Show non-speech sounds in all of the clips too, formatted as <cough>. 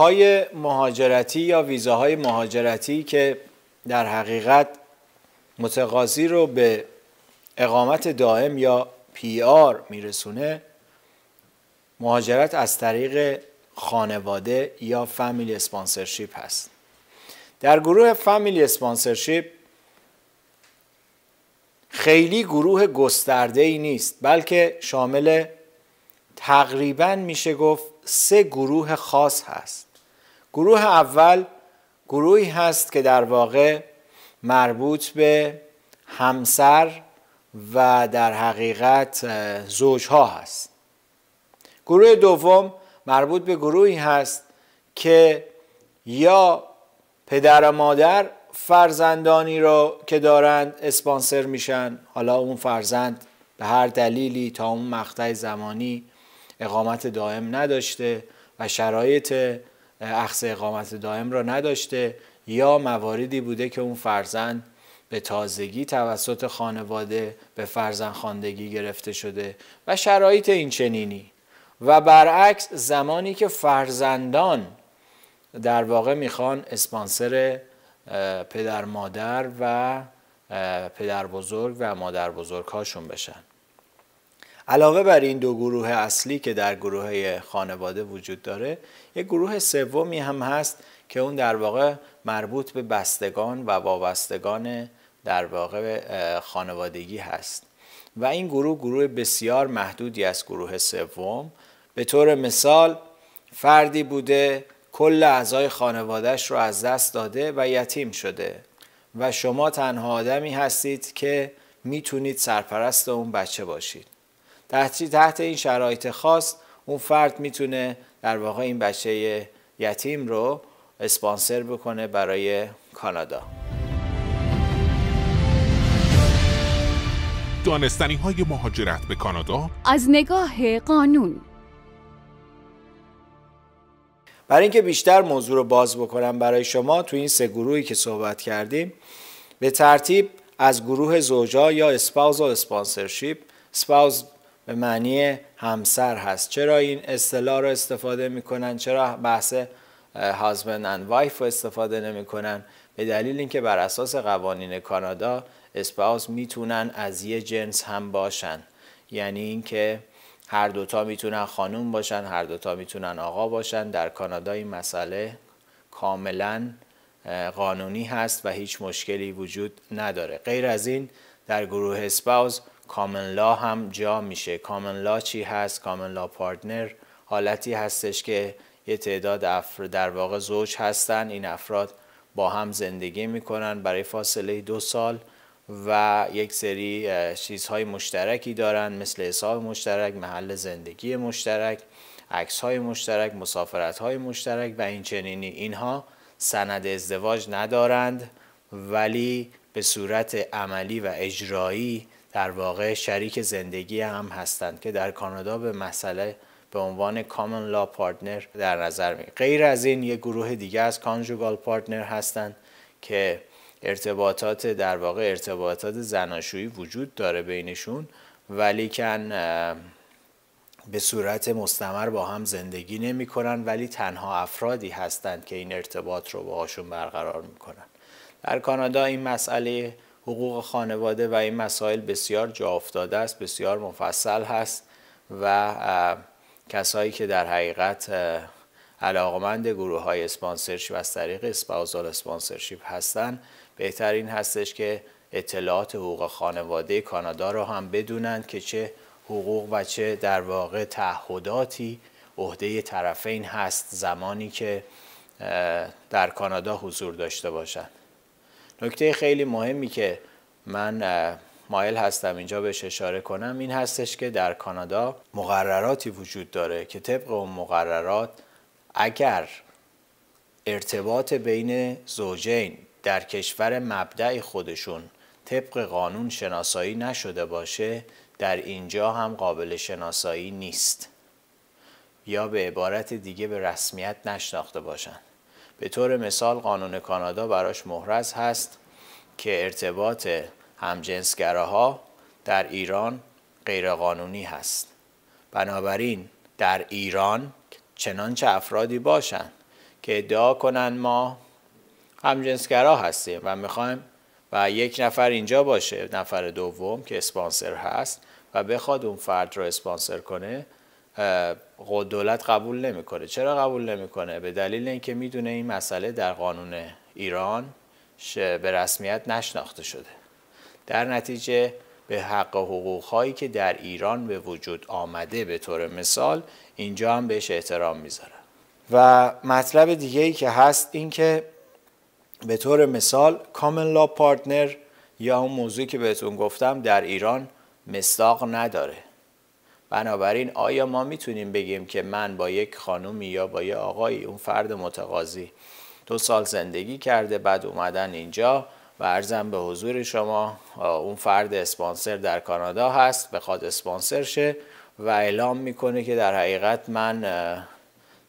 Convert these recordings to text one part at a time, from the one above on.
های مهاجرتی یا ویزاهای مهاجرتی که در حقیقت متقاضی رو به اقامت دائم یا پی میرسونه مهاجرت از طریق خانواده یا فامیلی اسپانسرشیپ هست در گروه فامیلی اسپانسرشیپ خیلی گروه گسترده ای نیست بلکه شامل تقریبا میشه گفت سه گروه خاص هست گروه اول گروهی هست که در واقع مربوط به همسر و در حقیقت زوجها هست گروه دوم مربوط به گروهی هست که یا پدر و مادر فرزندانی را که دارند اسپانسر میشن حالا اون فرزند به هر دلیلی تا اون مقطع زمانی اقامت دائم نداشته و شرایط اخذ اقامت دائم را نداشته یا مواردی بوده که اون فرزند به تازگی توسط خانواده به فرزند خاندگی گرفته شده و شرایط این چنینی و برعکس زمانی که فرزندان در واقع میخوان اسپانسر پدر مادر و پدر بزرگ و مادر بزرگ هاشون بشن علاوه بر این دو گروه اصلی که در گروه خانواده وجود داره یک گروه سومی هم هست که اون در واقع مربوط به بستگان و وابستگان در واقع خانوادگی هست و این گروه گروه بسیار محدودی از گروه سوم به طور مثال فردی بوده کل اعضای خانوادهش رو از دست داده و یتیم شده و شما تنها آدمی هستید که میتونید سرپرست اون بچه باشید تحت, تحت این شرایط خاص اون فرد میتونه در واقع این بچه یتیم رو اسپانسر بکنه برای کانادا دانستنی های مهاجرت به کانادا از نگاه قانون برای اینکه بیشتر موضوع رو باز بکنم برای شما تو این سه گروهی که صحبت کردیم به ترتیب از گروه زوجا یا اسپاوز و اسپانسرشیپ اسپاوز به معنی همسر هست چرا این اصطلاح رو استفاده میکنن چرا بحث هازبند اند وایف رو استفاده نمیکنن به دلیل اینکه بر اساس قوانین کانادا اسپاس میتونن از یه جنس هم باشن یعنی اینکه هر دوتا میتونن خانم باشن هر دوتا میتونن آقا باشن در کانادا این مسئله کاملا قانونی هست و هیچ مشکلی وجود نداره غیر از این در گروه اسپاوز کامن لا هم جا میشه کامن لا چی هست کامن لا پارتنر حالتی هستش که یه تعداد افراد در واقع زوج هستن این افراد با هم زندگی میکنن برای فاصله دو سال و یک سری چیزهای مشترکی دارن مثل حساب مشترک محل زندگی مشترک عکس های مشترک مسافرت های مشترک و این چنینی اینها سند ازدواج ندارند ولی به صورت عملی و اجرایی در واقع شریک زندگی هم هستند که در کانادا به مسئله به عنوان کامن لا پارتنر در نظر می غیر از این یک گروه دیگه از کانجوگال پارتنر هستند که ارتباطات در واقع ارتباطات زناشویی وجود داره بینشون ولی که به صورت مستمر با هم زندگی نمی کنن ولی تنها افرادی هستند که این ارتباط رو باهاشون برقرار میکنن در کانادا این مسئله حقوق خانواده و این مسائل بسیار جا است بسیار مفصل هست و کسایی که در حقیقت علاقمند گروه های اسپانسرشیپ از طریق اسپاوزال اسپانسرشیپ هستن بهترین هستش که اطلاعات حقوق خانواده کانادا رو هم بدونند که چه حقوق و چه در واقع تعهداتی عهده طرفین هست زمانی که در کانادا حضور داشته باشند نکته خیلی مهمی که من مایل هستم اینجا بهش اشاره کنم این هستش که در کانادا مقرراتی وجود داره که طبق اون مقررات اگر ارتباط بین زوجین در کشور مبدع خودشون طبق قانون شناسایی نشده باشه در اینجا هم قابل شناسایی نیست یا به عبارت دیگه به رسمیت نشناخته باشند به طور مثال قانون کانادا براش محرز هست که ارتباط همجنسگراها در ایران غیرقانونی هست بنابراین در ایران چنانچه افرادی باشند که ادعا کنند ما همجنسگرا هستیم و میخوایم و یک نفر اینجا باشه نفر دوم که اسپانسر هست و بخواد اون فرد رو اسپانسر کنه خب دولت قبول نمیکنه چرا قبول نمیکنه به دلیل اینکه میدونه این مسئله در قانون ایران به رسمیت نشناخته شده در نتیجه به حق و حقوق هایی که در ایران به وجود آمده به طور مثال اینجا هم بهش احترام میذاره و مطلب دیگه ای که هست این که به طور مثال کامن لا پارتنر یا اون موضوعی که بهتون گفتم در ایران مصداق نداره بنابراین آیا ما میتونیم بگیم که من با یک خانومی یا با یه آقایی اون فرد متقاضی دو سال زندگی کرده بعد اومدن اینجا و ارزم به حضور شما اون فرد اسپانسر در کانادا هست بخواد اسپانسر شه و اعلام میکنه که در حقیقت من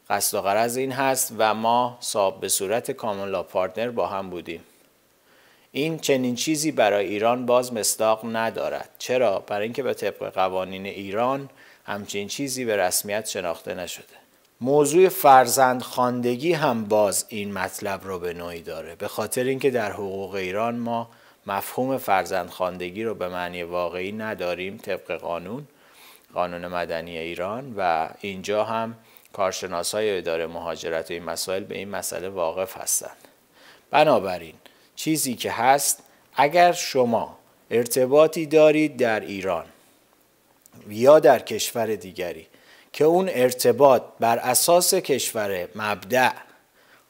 قصد و قرض این هست و ما صاحب به صورت کاملا پارتنر با هم بودیم این چنین چیزی برای ایران باز مصداق ندارد چرا برای اینکه به طبق قوانین ایران همچین چیزی به رسمیت شناخته نشده موضوع فرزند هم باز این مطلب رو به نوعی داره به خاطر اینکه در حقوق ایران ما مفهوم فرزند خاندگی رو به معنی واقعی نداریم طبق قانون قانون مدنی ایران و اینجا هم کارشناس های اداره مهاجرت و این مسائل به این مسئله واقف هستند بنابراین چیزی که هست اگر شما ارتباطی دارید در ایران یا در کشور دیگری که اون ارتباط بر اساس کشور مبدع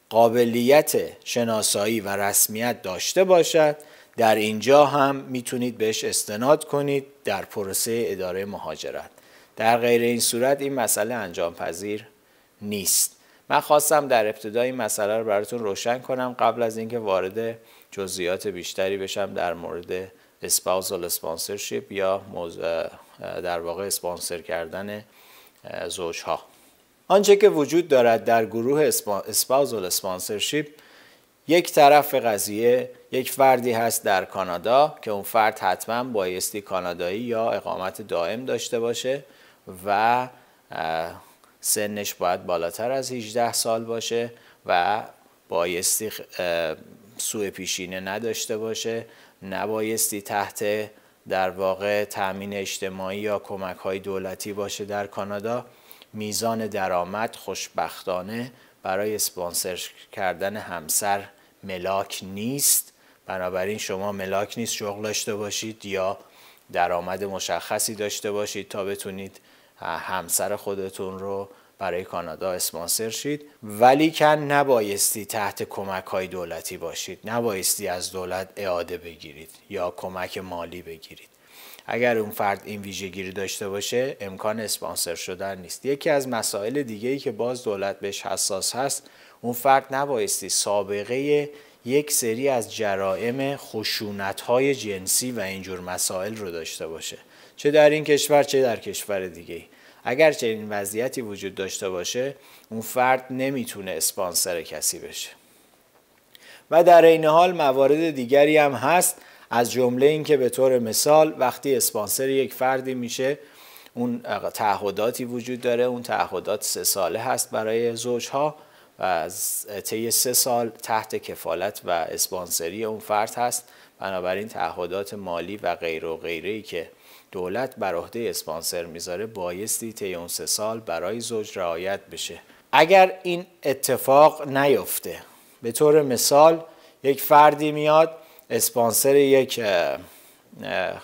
قابلیت شناسایی و رسمیت داشته باشد در اینجا هم میتونید بهش استناد کنید در پروسه اداره مهاجرت در غیر این صورت این مسئله انجام پذیر نیست من خواستم در ابتدای این مسئله رو براتون روشن کنم قبل از اینکه وارد جزئیات بیشتری بشم در مورد اسپاوزال اسپانسرشیپ یا در واقع اسپانسر کردن زوجها آنچه که وجود دارد در گروه اسپاوزال اسپانسرشیپ یک طرف قضیه یک فردی هست در کانادا که اون فرد حتما بایستی کانادایی یا اقامت دائم داشته باشه و سنش باید بالاتر از 18 سال باشه و بایستی سوء پیشینه نداشته باشه نبایستی تحت در واقع تأمین اجتماعی یا کمک های دولتی باشه در کانادا میزان درآمد خوشبختانه برای اسپانسر کردن همسر ملاک نیست بنابراین شما ملاک نیست شغل داشته باشید یا درآمد مشخصی داشته باشید تا بتونید همسر خودتون رو برای کانادا اسپانسر شید ولی کن نبایستی تحت کمک های دولتی باشید نبایستی از دولت اعاده بگیرید یا کمک مالی بگیرید اگر اون فرد این ویژه گیری داشته باشه امکان اسپانسر شدن نیست یکی از مسائل دیگه ای که باز دولت بهش حساس هست اون فرد نبایستی سابقه یک سری از جرائم خشونت های جنسی و اینجور مسائل رو داشته باشه چه در این کشور چه در کشور دیگه اگر چنین وضعیتی وجود داشته باشه اون فرد نمیتونه اسپانسر کسی بشه و در این حال موارد دیگری هم هست از جمله اینکه به طور مثال وقتی اسپانسر یک فردی میشه اون تعهداتی وجود داره اون تعهدات سه ساله هست برای زوجها و از طی سه سال تحت کفالت و اسپانسری اون فرد هست بنابراین تعهدات مالی و غیر و غیره ای که دولت بر عهده اسپانسر میذاره بایستی طی اون سه سال برای زوج رعایت بشه اگر این اتفاق نیفته به طور مثال یک فردی میاد اسپانسر یک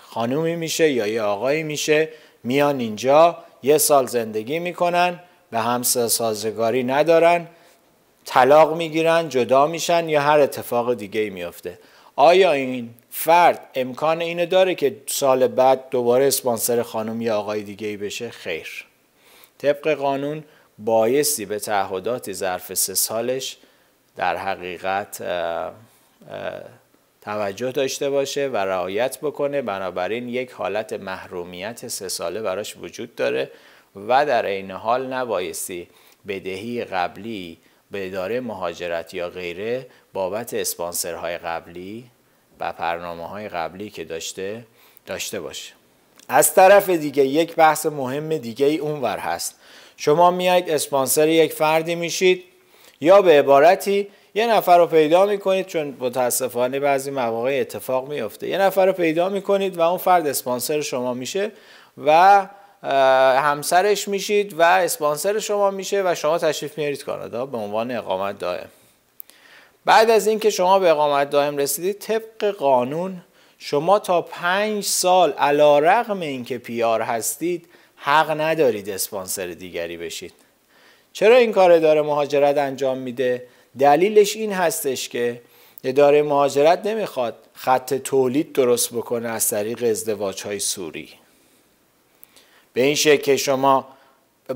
خانومی میشه یا یه آقایی میشه میان اینجا یه سال زندگی میکنن به همسر سازگاری ندارن طلاق میگیرن جدا میشن یا هر اتفاق دیگه میفته. آیا این فرد امکان اینو داره که سال بعد دوباره اسپانسر خانم یا آقای دیگه ای بشه خیر طبق قانون بایستی به تعهدات ظرف سه سالش در حقیقت توجه داشته باشه و رعایت بکنه بنابراین یک حالت محرومیت سه ساله براش وجود داره و در عین حال نبایستی بدهی قبلی به اداره مهاجرت یا غیره بابت اسپانسرهای قبلی و پرنامه های قبلی که داشته داشته باشه از طرف دیگه یک بحث مهم دیگه ای اونور هست شما میایید اسپانسر یک فردی میشید یا به عبارتی یه نفر رو پیدا میکنید چون متاسفانه بعضی مواقع اتفاق میفته یه نفر رو پیدا میکنید و اون فرد اسپانسر شما میشه و همسرش میشید و اسپانسر شما میشه و شما تشریف میارید کانادا به عنوان اقامت دائم بعد از اینکه شما به اقامت دائم رسیدید طبق قانون شما تا پنج سال علا رقم اینکه پیار هستید حق ندارید اسپانسر دیگری بشید چرا این کار اداره مهاجرت انجام میده؟ دلیلش این هستش که اداره مهاجرت نمیخواد خط تولید درست بکنه از طریق ازدواج های سوری به این شکل که شما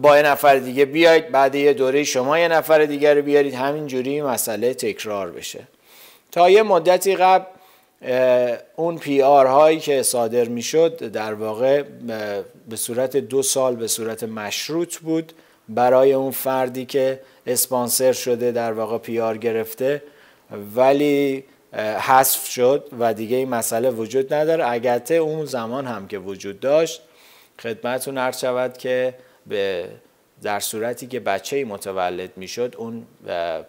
با یه نفر دیگه بیاید بعد یه دوره شما یه نفر دیگر رو بیارید همینجوری این مسئله تکرار بشه تا یه مدتی قبل اون پی آر هایی که صادر می شد در واقع به صورت دو سال به صورت مشروط بود برای اون فردی که اسپانسر شده در واقع پی آر گرفته ولی حذف شد و دیگه این مسئله وجود نداره اگرته اون زمان هم که وجود داشت خدمتون عرض شود که به در صورتی که بچه متولد میشد اون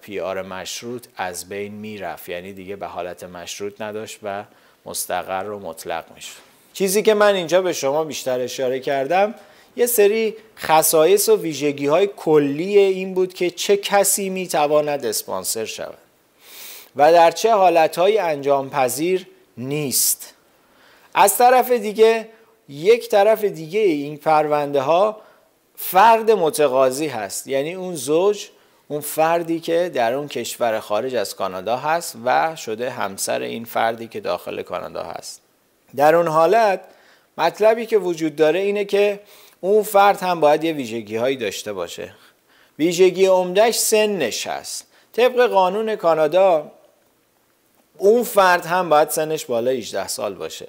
پیار مشروط از بین میرفت یعنی دیگه به حالت مشروط نداشت و مستقر و مطلق میشد چیزی که من اینجا به شما بیشتر اشاره کردم یه سری خصایص و ویژگی های کلی این بود که چه کسی میتواند اسپانسر شود و در چه های انجام پذیر نیست از طرف دیگه یک طرف دیگه این پرونده ها فرد متقاضی هست یعنی اون زوج اون فردی که در اون کشور خارج از کانادا هست و شده همسر این فردی که داخل کانادا هست در اون حالت مطلبی که وجود داره اینه که اون فرد هم باید یه ویژگی هایی داشته باشه ویژگی عمدهش سنش هست طبق قانون کانادا اون فرد هم باید سنش بالای 18 سال باشه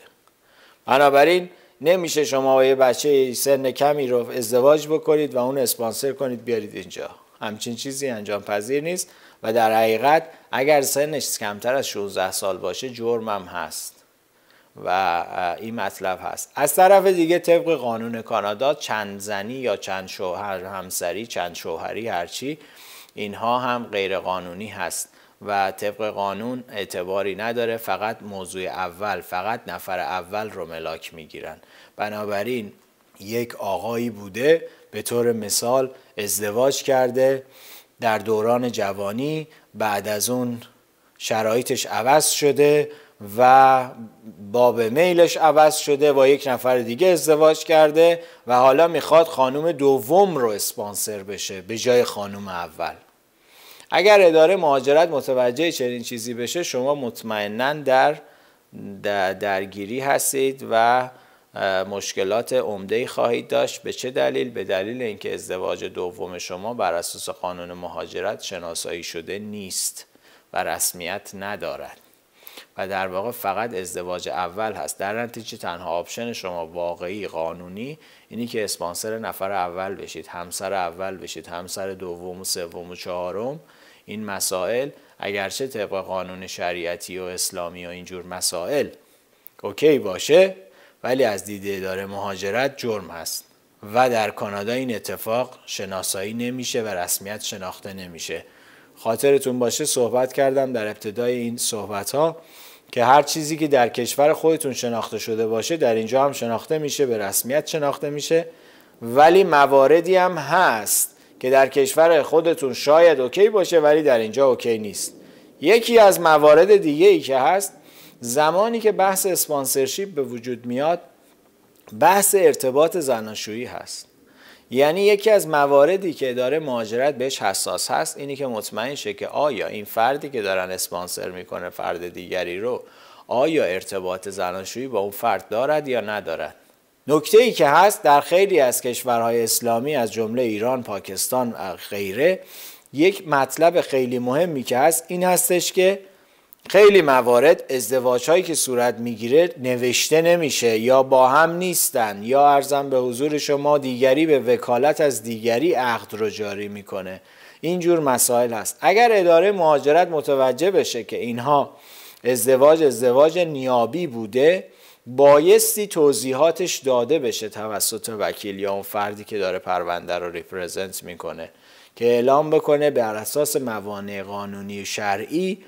بنابراین نمیشه شما یه بچه سن کمی رو ازدواج بکنید و اون اسپانسر کنید بیارید اینجا همچین چیزی انجام پذیر نیست و در حقیقت اگر سنش کمتر از 16 سال باشه جرمم هست و این مطلب هست از طرف دیگه طبق قانون کانادا چند زنی یا چند شوهر همسری چند شوهری هرچی اینها هم غیر قانونی هست و طبق قانون اعتباری نداره فقط موضوع اول فقط نفر اول رو ملاک میگیرن بنابراین یک آقایی بوده به طور مثال ازدواج کرده در دوران جوانی بعد از اون شرایطش عوض شده و باب میلش عوض شده با یک نفر دیگه ازدواج کرده و حالا میخواد خانم دوم رو اسپانسر بشه به جای خانم اول اگر اداره مهاجرت متوجه چنین چیزی بشه شما مطمئنا در درگیری هستید و مشکلات عمده خواهید داشت به چه دلیل به دلیل اینکه ازدواج دوم شما بر اساس قانون مهاجرت شناسایی شده نیست و رسمیت ندارد و در واقع فقط ازدواج اول هست در نتیجه تنها آپشن شما واقعی قانونی اینی که اسپانسر نفر اول بشید همسر اول بشید همسر دوم و سوم و چهارم این مسائل اگرچه طبق قانون شریعتی و اسلامی و اینجور مسائل اوکی باشه ولی از دید اداره مهاجرت جرم هست و در کانادا این اتفاق شناسایی نمیشه و رسمیت شناخته نمیشه خاطرتون باشه صحبت کردم در ابتدای این صحبت ها که هر چیزی که در کشور خودتون شناخته شده باشه در اینجا هم شناخته میشه به رسمیت شناخته میشه ولی مواردی هم هست که در کشور خودتون شاید اوکی باشه ولی در اینجا اوکی نیست یکی از موارد دیگه ای که هست زمانی که بحث اسپانسرشیپ به وجود میاد بحث ارتباط زناشویی هست یعنی یکی از مواردی که اداره مهاجرت بهش حساس هست اینی که مطمئن شه که آیا این فردی که دارن اسپانسر میکنه فرد دیگری رو آیا ارتباط زناشویی با اون فرد دارد یا ندارد نکته ای که هست در خیلی از کشورهای اسلامی از جمله ایران، پاکستان و غیره یک مطلب خیلی مهمی که هست این هستش که خیلی موارد ازدواج هایی که صورت میگیره نوشته نمیشه یا با هم نیستن یا ارزم به حضور شما دیگری به وکالت از دیگری عقد رو جاری میکنه اینجور مسائل هست اگر اداره مهاجرت متوجه بشه که اینها ازدواج ازدواج نیابی بوده بایستی توضیحاتش داده بشه توسط وکیل یا اون فردی که داره پرونده رو ریپرزنت میکنه که اعلام بکنه بر اساس موانع قانونی و شرعی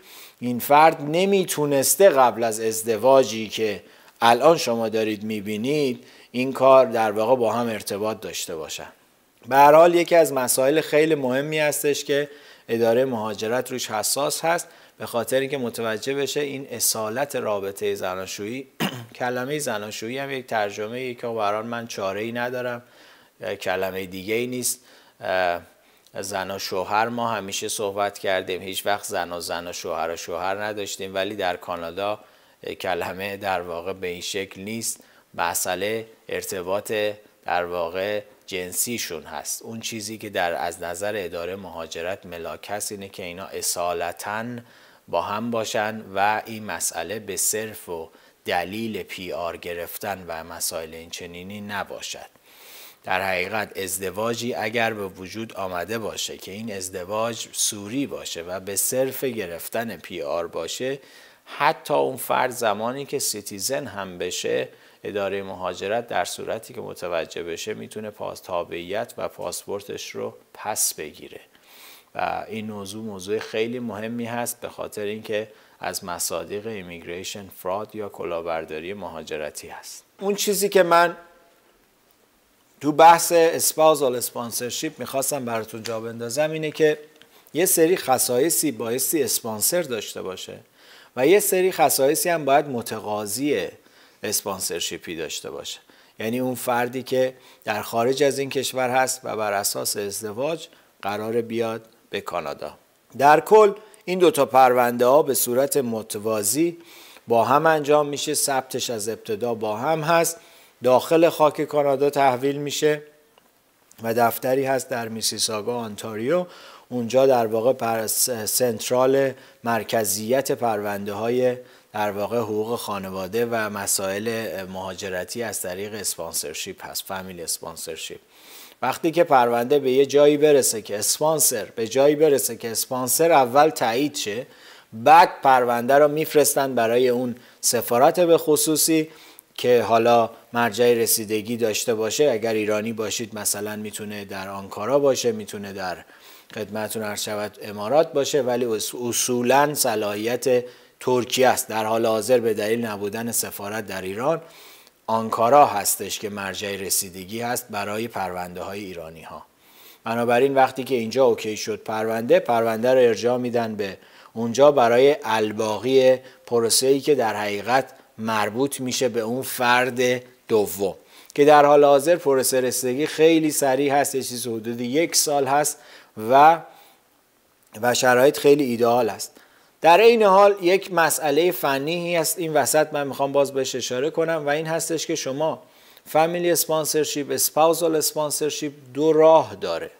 این فرد نمیتونسته قبل از ازدواجی که الان شما دارید میبینید این کار در واقع با هم ارتباط داشته باشن به حال یکی از مسائل خیلی مهمی هستش که اداره مهاجرت روش حساس هست به خاطر اینکه متوجه بشه این اصالت رابطه زناشویی <clears throat> کلمه زناشویی هم یک ترجمه ای که بران من چاره ای ندارم کلمه دیگه ای نیست زن و شوهر ما همیشه صحبت کردیم هیچ وقت زن و زن و شوهر و شوهر نداشتیم ولی در کانادا کلمه در واقع به این شکل نیست مسئله ارتباط در واقع جنسیشون هست اون چیزی که در از نظر اداره مهاجرت ملاک هست اینه که اینا اصالتاً با هم باشن و این مسئله به صرف و دلیل پی آر گرفتن و مسائل این چنینی نباشد در حقیقت ازدواجی اگر به وجود آمده باشه که این ازدواج سوری باشه و به صرف گرفتن پی آر باشه حتی اون فرد زمانی که سیتیزن هم بشه اداره مهاجرت در صورتی که متوجه بشه میتونه پاس تابعیت و پاسپورتش رو پس بگیره این موضوع موضوع خیلی مهمی هست به خاطر اینکه از مصادیق ایمیگریشن فراد یا کلاهبرداری مهاجرتی هست اون چیزی که من تو بحث اسپازال اسپانسرشیپ میخواستم براتون جا بندازم اینه که یه سری خصایصی بایستی اسپانسر داشته باشه و یه سری خصایصی هم باید متقاضی اسپانسرشیپی داشته باشه یعنی اون فردی که در خارج از این کشور هست و بر اساس ازدواج قرار بیاد کانادا در کل این دوتا پرونده ها به صورت متوازی با هم انجام میشه ثبتش از ابتدا با هم هست داخل خاک کانادا تحویل میشه و دفتری هست در میسیساگا آنتاریو اونجا در واقع پر سنترال مرکزیت پرونده های در واقع حقوق خانواده و مسائل مهاجرتی از طریق اسپانسرشیپ هست فامیل اسپانسرشیپ وقتی که پرونده به یه جایی برسه که اسپانسر به جایی برسه که اسپانسر اول تایید شه بعد پرونده رو میفرستن برای اون سفارت به خصوصی که حالا مرجع رسیدگی داشته باشه اگر ایرانی باشید مثلا میتونه در آنکارا باشه میتونه در خدمتون ارشوت امارات باشه ولی اصولا صلاحیت ترکیه است در حال حاضر به دلیل نبودن سفارت در ایران آنکارا هستش که مرجع رسیدگی هست برای پرونده های ایرانی ها بنابراین وقتی که اینجا اوکی شد پرونده پرونده رو ارجاع میدن به اونجا برای الباقی پروسه ای که در حقیقت مربوط میشه به اون فرد دوم که در حال حاضر پروسه رسیدگی خیلی سریع هست یه حدود یک سال هست و و شرایط خیلی ایدئال است در این حال یک مسئله فنی هست این وسط من میخوام باز بهش اشاره کنم و این هستش که شما فامیلی اسپانسرشیپ اسپاوزال اسپانسرشیپ دو راه داره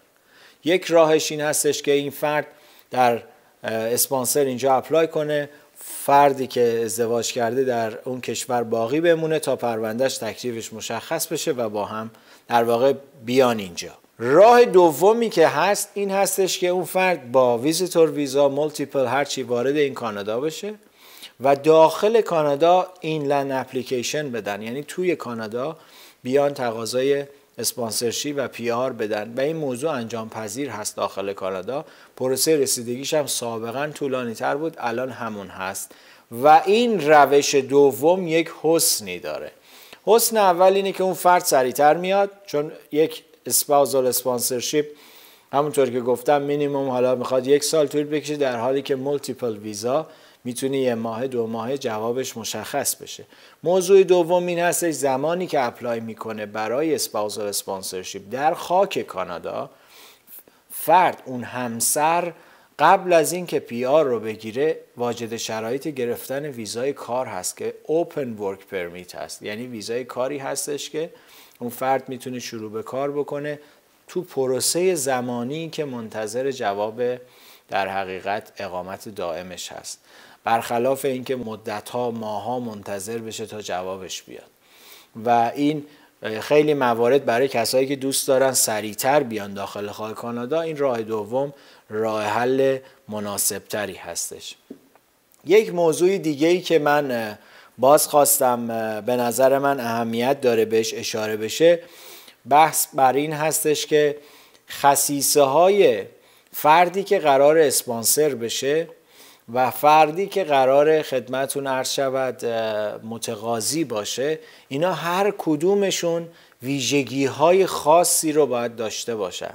یک راهش این هستش که این فرد در اسپانسر اینجا اپلای کنه فردی که ازدواج کرده در اون کشور باقی بمونه تا پروندهش تکلیفش مشخص بشه و با هم در واقع بیان اینجا راه دومی که هست این هستش که اون فرد با ویزیتور ویزا مولتیپل هرچی وارد این کانادا بشه و داخل کانادا این لن اپلیکیشن بدن یعنی توی کانادا بیان تقاضای اسپانسرشی و آر بدن و این موضوع انجام پذیر هست داخل کانادا پروسه رسیدگیش هم سابقا طولانی تر بود الان همون هست و این روش دوم یک حسنی داره حسن اول اینه که اون فرد سریعتر میاد چون یک اسپاوزال اسپانسرشیپ همونطور که گفتم مینیموم حالا میخواد یک سال طول بکشه در حالی که مولتیپل ویزا میتونی یه ماه دو ماه جوابش مشخص بشه موضوع دوم این هستش زمانی که اپلای میکنه برای اسپاوزال اسپانسرشیپ در خاک کانادا فرد اون همسر قبل از اینکه پی آر رو بگیره واجد شرایط گرفتن ویزای کار هست که اوپن ورک پرمیت هست یعنی ویزای کاری هستش که اون فرد میتونه شروع به کار بکنه تو پروسه زمانی که منتظر جواب در حقیقت اقامت دائمش هست برخلاف اینکه ماه ماها منتظر بشه تا جوابش بیاد و این خیلی موارد برای کسایی که دوست دارن سریعتر بیان داخل خاک کانادا این راه دوم راه حل مناسبتری هستش یک موضوع دیگه ای که من باز خواستم به نظر من اهمیت داره بهش اشاره بشه بحث بر این هستش که خصیصه های فردی که قرار اسپانسر بشه و فردی که قرار خدمتون عرض شود متقاضی باشه اینا هر کدومشون ویژگی های خاصی رو باید داشته باشن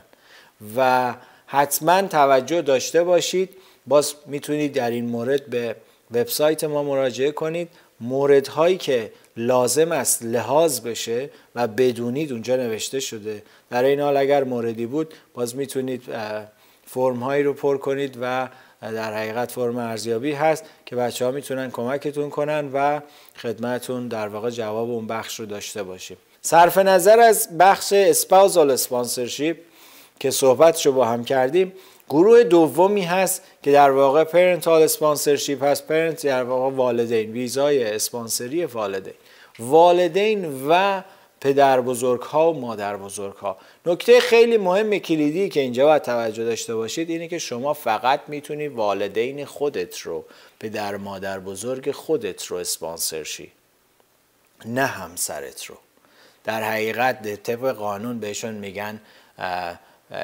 و حتما توجه داشته باشید باز میتونید در این مورد به وبسایت ما مراجعه کنید موردهایی که لازم است لحاظ بشه و بدونید اونجا نوشته شده در این حال اگر موردی بود باز میتونید فرم هایی رو پر کنید و در حقیقت فرم ارزیابی هست که بچه ها میتونن کمکتون کنن و خدمتون در واقع جواب اون بخش رو داشته باشیم صرف نظر از بخش اسپاوزال اسپانسرشیپ که صحبتشو با هم کردیم گروه دومی هست که در واقع پرنتال اسپانسرشیپ هست پرنت در واقع والدین ویزای اسپانسری والدین والدین و پدر بزرگ ها و مادر بزرگ ها نکته خیلی مهم کلیدی که اینجا باید توجه داشته باشید اینه که شما فقط میتونی والدین خودت رو پدر مادر بزرگ خودت رو اسپانسرشی نه همسرت رو در حقیقت طبق قانون بهشون میگن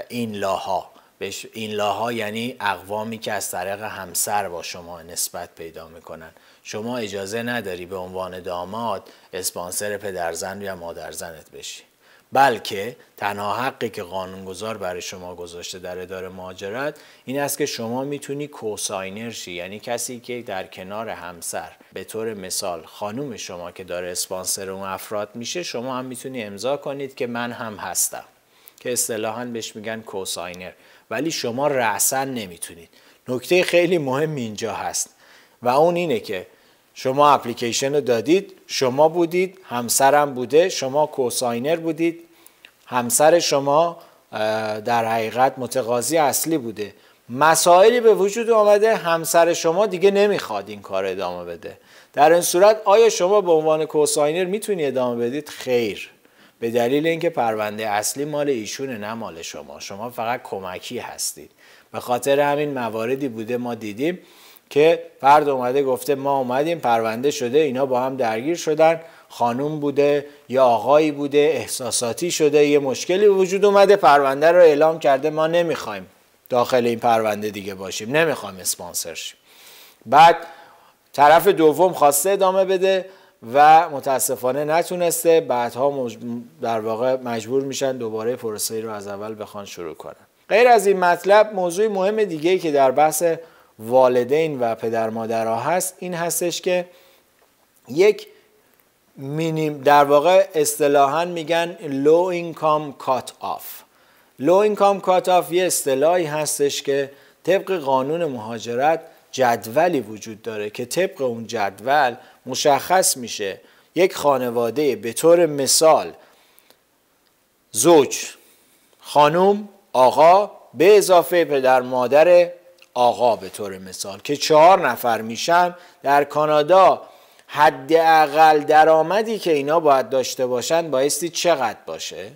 این لاها این لاها یعنی اقوامی که از طریق همسر با شما نسبت پیدا میکنن شما اجازه نداری به عنوان داماد اسپانسر پدرزن یا مادرزنت بشی بلکه تنها حقی که قانونگذار برای شما گذاشته در اداره مهاجرت این است که شما میتونی کوساینر شی یعنی کسی که در کنار همسر به طور مثال خانوم شما که داره اسپانسر اون افراد میشه شما هم میتونی امضا کنید که من هم هستم که اصطلاحا بهش میگن کوساینر ولی شما رسن نمیتونید نکته خیلی مهم اینجا هست و اون اینه که شما اپلیکیشن رو دادید شما بودید همسرم بوده شما کوساینر بودید همسر شما در حقیقت متقاضی اصلی بوده مسائلی به وجود آمده همسر شما دیگه نمیخواد این کار ادامه بده در این صورت آیا شما به عنوان کوساینر میتونید ادامه بدید خیر به دلیل اینکه پرونده اصلی مال ایشونه نه مال شما شما فقط کمکی هستید به خاطر همین مواردی بوده ما دیدیم که فرد اومده گفته ما اومدیم پرونده شده اینا با هم درگیر شدن خانوم بوده یا آقایی بوده احساساتی شده یه مشکلی وجود اومده پرونده رو اعلام کرده ما نمیخوایم داخل این پرونده دیگه باشیم نمیخوایم اسپانسر بعد طرف دوم خواسته ادامه بده و متاسفانه نتونسته بعدها در واقع مجبور میشن دوباره پروسه رو از اول بخوان شروع کنن غیر از این مطلب موضوع مهم دیگه که در بحث والدین و پدر مادرها هست این هستش که یک مینیم در واقع اصطلاحا میگن low income cut off لو income کات آف یه اصطلاحی هستش که طبق قانون مهاجرت جدولی وجود داره که طبق اون جدول مشخص میشه یک خانواده به طور مثال زوج خانم آقا به اضافه پدر مادر آقا به طور مثال که چهار نفر میشن در کانادا حداقل درآمدی که اینا باید داشته باشن بایستی چقدر باشه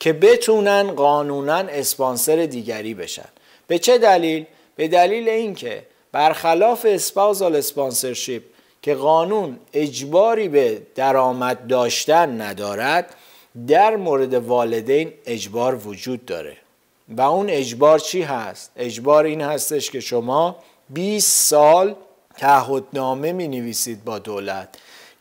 که بتونن قانونا اسپانسر دیگری بشن به چه دلیل به دلیل اینکه برخلاف اسپازال اسپانسرشیپ که قانون اجباری به درآمد داشتن ندارد در مورد والدین اجبار وجود داره و اون اجبار چی هست؟ اجبار این هستش که شما 20 سال تعهدنامه می نویسید با دولت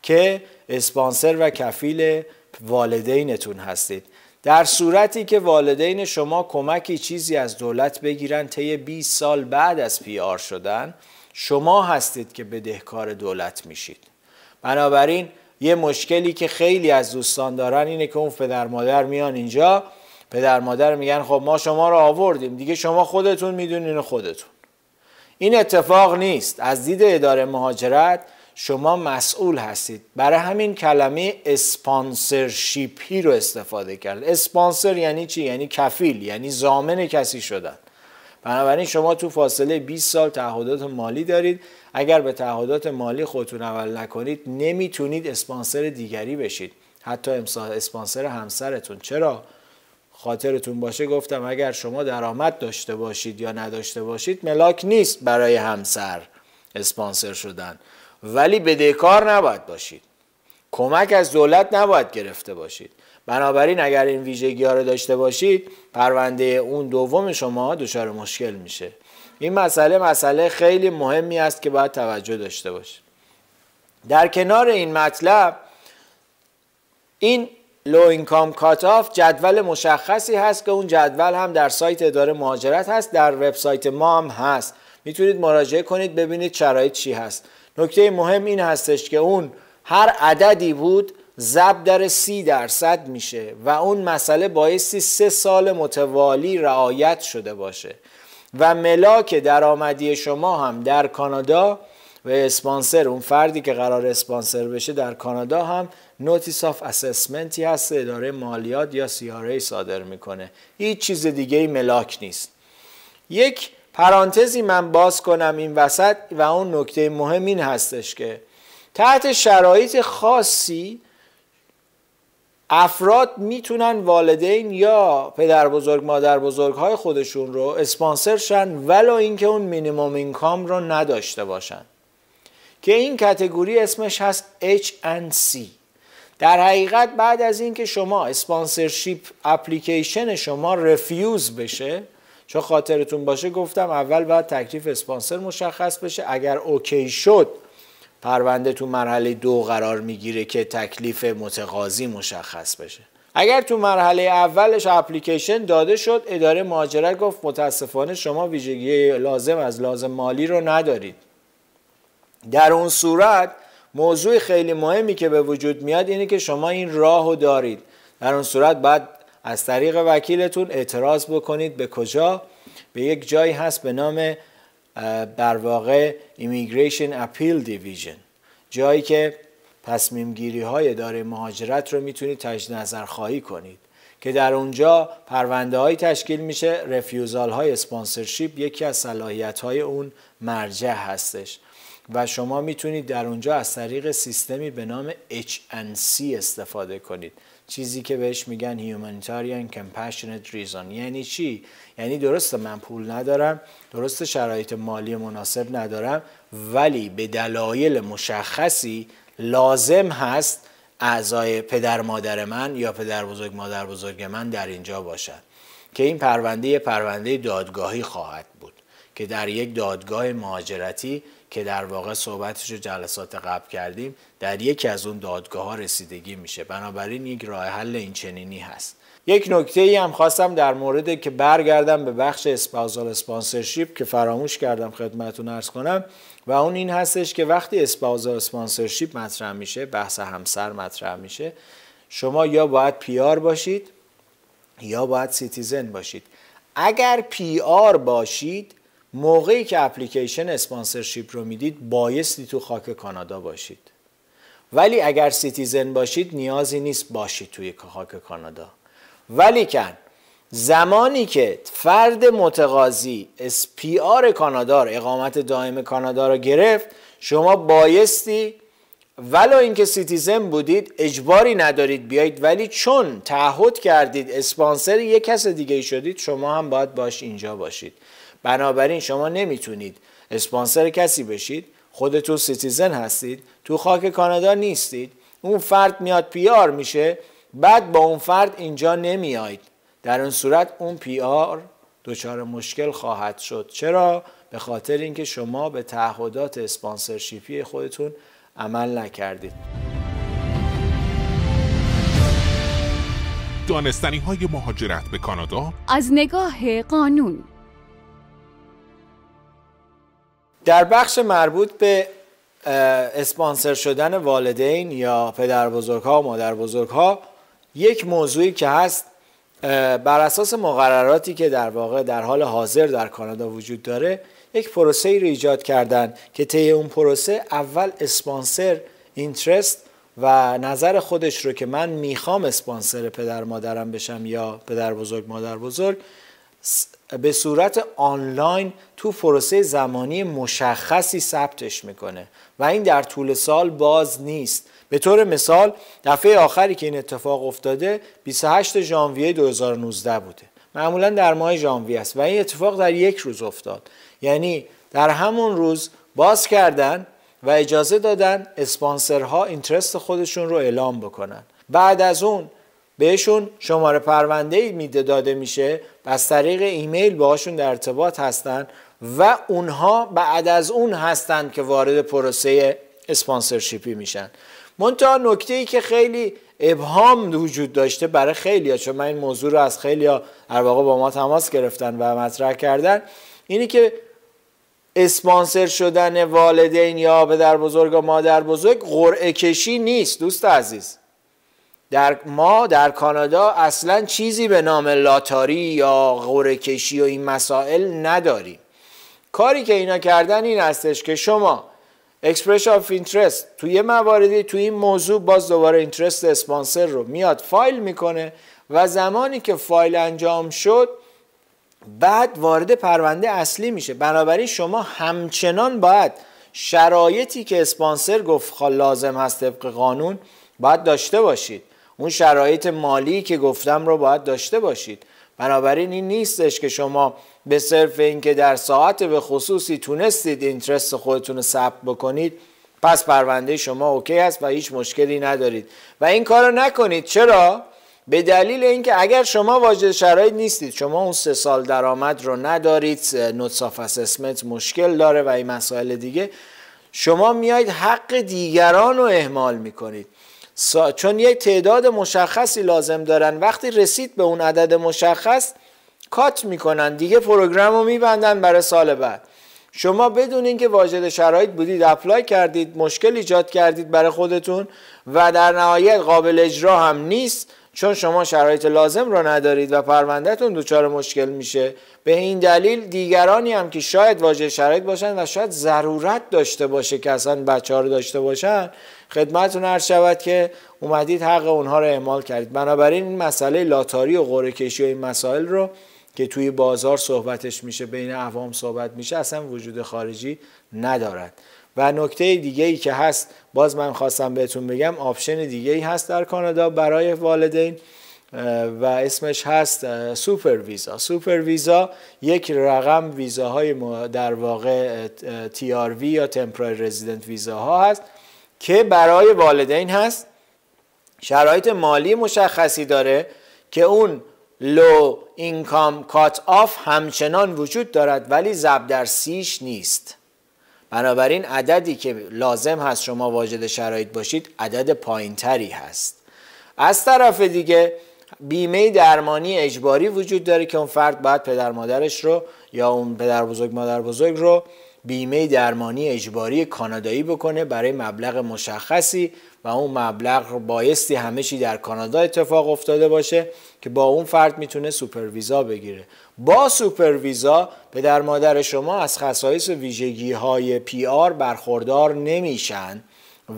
که اسپانسر و کفیل والدینتون هستید در صورتی که والدین شما کمکی چیزی از دولت بگیرن طی 20 سال بعد از پیار شدن شما هستید که بدهکار دولت میشید بنابراین یه مشکلی که خیلی از دوستان دارن اینه که اون پدر مادر میان اینجا پدر مادر میگن خب ما شما رو آوردیم دیگه شما خودتون میدونین خودتون این اتفاق نیست از دید اداره مهاجرت شما مسئول هستید برای همین کلمه اسپانسرشیپی رو استفاده کرد اسپانسر یعنی چی یعنی کفیل یعنی زامن کسی شدن بنابراین شما تو فاصله 20 سال تعهدات مالی دارید اگر به تعهدات مالی خودتون عمل نکنید نمیتونید اسپانسر دیگری بشید حتی اسپانسر همسرتون چرا خاطرتون باشه گفتم اگر شما درآمد داشته باشید یا نداشته باشید ملاک نیست برای همسر اسپانسر شدن ولی بدهکار نباید باشید کمک از دولت نباید گرفته باشید بنابراین اگر این ویژگی ها رو داشته باشید پرونده اون دوم شما دچار مشکل میشه این مسئله مسئله خیلی مهمی است که باید توجه داشته باشید در کنار این مطلب این لو اینکام کاتاف جدول مشخصی هست که اون جدول هم در سایت اداره مهاجرت هست در وبسایت ما هم هست میتونید مراجعه کنید ببینید شرایط چی هست نکته مهم این هستش که اون هر عددی بود زب در سی درصد میشه و اون مسئله بایستی سه سال متوالی رعایت شده باشه و ملاک درآمدی شما هم در کانادا و اسپانسر اون فردی که قرار اسپانسر بشه در کانادا هم نوتیس آف اسسمنتی هست اداره مالیات یا سیاره صادر میکنه هیچ چیز دیگه ای ملاک نیست یک پرانتزی من باز کنم این وسط و اون نکته مهم این هستش که تحت شرایط خاصی افراد میتونن والدین یا پدر بزرگ مادر بزرگ های خودشون رو اسپانسر شن ولو اینکه اون مینیموم اینکام رو نداشته باشن که این کتگوری اسمش هست H&C در حقیقت بعد از اینکه شما اسپانسرشیپ اپلیکیشن شما رفیوز بشه چون خاطرتون باشه گفتم اول باید تکلیف اسپانسر مشخص بشه اگر اوکی شد پرونده تو مرحله دو قرار میگیره که تکلیف متقاضی مشخص بشه اگر تو مرحله اولش اپلیکیشن داده شد اداره مهاجرت گفت متاسفانه شما ویژگی لازم از لازم مالی رو ندارید در اون صورت موضوع خیلی مهمی که به وجود میاد اینه که شما این راهو دارید در اون صورت بعد از طریق وکیلتون اعتراض بکنید به کجا به یک جایی هست به نام در واقع ایمیگریشن اپیل دیویژن جایی که تصمیم گیری های داره مهاجرت رو میتونید تجد نظر خواهی کنید که در اونجا پرونده های تشکیل میشه رفیوزال های یکی از صلاحیت های اون مرجع هستش و شما میتونید در اونجا از طریق سیستمی به نام HNC استفاده کنید چیزی که بهش میگن humanitarian compassionate reason یعنی چی یعنی درسته من پول ندارم درسته شرایط مالی مناسب ندارم ولی به دلایل مشخصی لازم هست اعضای پدر مادر من یا پدر بزرگ مادر بزرگ من در اینجا باشد. که این پرونده پرونده دادگاهی خواهد بود که در یک دادگاه مهاجرتی که در واقع صحبتش رو جلسات قبل کردیم در یکی از اون دادگاه ها رسیدگی میشه بنابراین یک راه حل این چنینی هست یک نکته ای هم خواستم در مورد که برگردم به بخش اسپازال اسپانسرشیپ که فراموش کردم خدمتون ارز کنم و اون این هستش که وقتی اسپازال اسپانسرشیپ مطرح میشه بحث همسر مطرح میشه شما یا باید پیار باشید یا باید سیتیزن باشید اگر پی باشید موقعی که اپلیکیشن اسپانسرشیپ رو میدید بایستی تو خاک کانادا باشید ولی اگر سیتیزن باشید نیازی نیست باشید توی خاک کانادا ولی کن زمانی که فرد متقاضی کانادا کانادار اقامت دائم کانادا رو گرفت شما بایستی ولو اینکه سیتیزن بودید اجباری ندارید بیایید ولی چون تعهد کردید اسپانسر یک کس دیگه شدید شما هم باید باش اینجا باشید بنابراین شما نمیتونید اسپانسر کسی بشید خودتون سیتیزن هستید تو خاک کانادا نیستید اون فرد میاد پیار میشه بعد با اون فرد اینجا نمیایید در اون صورت اون پیار دچار مشکل خواهد شد چرا به خاطر اینکه شما به تعهدات اسپانسرشیپی خودتون عمل نکردید دانستنی های مهاجرت به کانادا از نگاه قانون در بخش مربوط به اسپانسر شدن والدین یا پدر بزرگ ها و مادر بزرگ ها یک موضوعی که هست بر اساس مقرراتی که در واقع در حال حاضر در کانادا وجود داره یک پروسه ای رو ایجاد کردن که طی اون پروسه اول اسپانسر اینترست و نظر خودش رو که من میخوام اسپانسر پدر مادرم بشم یا پدر بزرگ مادر بزرگ به صورت آنلاین تو پروسه زمانی مشخصی ثبتش میکنه و این در طول سال باز نیست به طور مثال دفعه آخری که این اتفاق افتاده 28 ژانویه 2019 بوده معمولا در ماه ژانویه است و این اتفاق در یک روز افتاد یعنی در همون روز باز کردن و اجازه دادن اسپانسرها اینترست خودشون رو اعلام بکنن بعد از اون بهشون شماره پرونده ای میده داده میشه و از طریق ایمیل باهاشون در ارتباط هستن و اونها بعد از اون هستند که وارد پروسه اسپانسرشیپی میشن منتها نکته ای که خیلی ابهام وجود داشته برای خیلیا چون من این موضوع رو از خیلی در با ما تماس گرفتن و مطرح کردن اینی که اسپانسر شدن والدین یا در بزرگ و مادر بزرگ قرعه کشی نیست دوست عزیز در ما در کانادا اصلا چیزی به نام لاتاری یا غوره کشی و این مسائل نداریم کاری که اینا کردن این هستش که شما اکسپرش آف اینترست توی یه مواردی توی این موضوع باز دوباره اینترست اسپانسر رو میاد فایل میکنه و زمانی که فایل انجام شد بعد وارد پرونده اصلی میشه بنابراین شما همچنان باید شرایطی که اسپانسر گفت خب لازم هست طبق قانون باید داشته باشید اون شرایط مالی که گفتم رو باید داشته باشید بنابراین این نیستش که شما به صرف اینکه در ساعت به خصوصی تونستید اینترست خودتون رو ثبت بکنید پس پرونده شما اوکی است و هیچ مشکلی ندارید و این کار رو نکنید چرا؟ به دلیل اینکه اگر شما واجد شرایط نیستید شما اون سه سال درآمد رو ندارید نوتساف اسمت اسسمنت مشکل داره و این مسائل دیگه شما میایید حق دیگران رو اهمال میکنید چون یک تعداد مشخصی لازم دارن وقتی رسید به اون عدد مشخص کات میکنن دیگه پروگرم رو میبندن برای سال بعد شما بدون اینکه واجد شرایط بودید اپلای کردید مشکل ایجاد کردید برای خودتون و در نهایت قابل اجرا هم نیست چون شما شرایط لازم رو ندارید و پروندهتون دچار مشکل میشه به این دلیل دیگرانی هم که شاید واجد شرایط باشن و شاید ضرورت داشته باشه که اصلا بچه رو داشته باشن خدمتون عرض شود که اومدید حق اونها رو اعمال کردید بنابراین این مسئله لاتاری و قرعه کشی و این مسائل رو که توی بازار صحبتش میشه بین عوام صحبت میشه اصلا وجود خارجی ندارد و نکته دیگه ای که هست باز من خواستم بهتون بگم آپشن دیگه ای هست در کانادا برای والدین و اسمش هست سوپر ویزا سوپر ویزا یک رقم ویزاهای در واقع وی یا تمپرای رزیدنت ویزاها هست که برای والدین هست شرایط مالی مشخصی داره که اون لو اینکام کات آف همچنان وجود دارد ولی زب در سیش نیست بنابراین عددی که لازم هست شما واجد شرایط باشید عدد پایینتری هست از طرف دیگه بیمه درمانی اجباری وجود داره که اون فرد باید پدر مادرش رو یا اون پدر بزرگ مادر بزرگ رو بیمه درمانی اجباری کانادایی بکنه برای مبلغ مشخصی و اون مبلغ بایستی همه در کانادا اتفاق افتاده باشه که با اون فرد میتونه سوپر بگیره با سوپر به در مادر شما از خصایص ویژگی های پی آر برخوردار نمیشن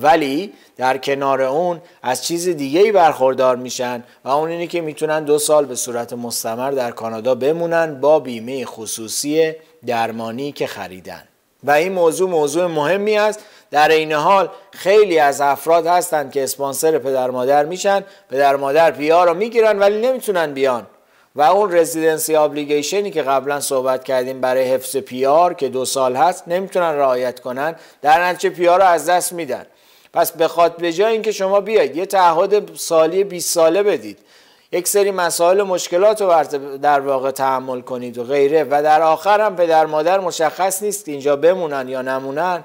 ولی در کنار اون از چیز دیگه ای برخوردار میشن و اون اینه که میتونن دو سال به صورت مستمر در کانادا بمونن با بیمه خصوصی درمانی که خریدن و این موضوع موضوع مهمی است در این حال خیلی از افراد هستند که اسپانسر پدر مادر میشن پدر مادر پیا رو میگیرن ولی نمیتونن بیان و اون رزیدنسی ابلیگیشنی که قبلا صحبت کردیم برای حفظ پیار که دو سال هست نمیتونن رعایت کنن در نتیجه پیار رو از دست میدن پس به خاطر به جای اینکه شما بیاید یه تعهد سالی 20 ساله بدید یک سری مسائل و مشکلات رو در واقع تحمل کنید و غیره و در آخر هم پدر مادر مشخص نیست اینجا بمونن یا نمونن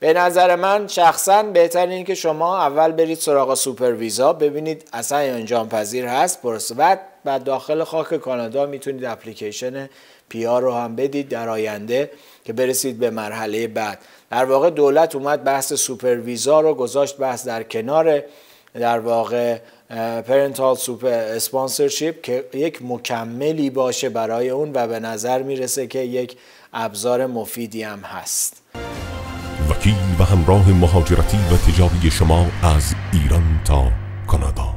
به نظر من شخصا بهتر این که شما اول برید سراغ سوپرویزا ببینید اصلا انجام پذیر هست پرس و بعد داخل خاک کانادا میتونید اپلیکیشن پیار رو هم بدید در آینده که برسید به مرحله بعد در واقع دولت اومد بحث سوپرویزا رو گذاشت بحث در کنار در واقع پرنتال سوپ اسپانسرشیپ که یک مکملی باشه برای اون و به نظر میرسه که یک ابزار مفیدی هم هست وکیل و همراه مهاجرتی و تجاری شما از ایران تا کانادا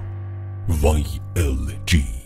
وای ال جی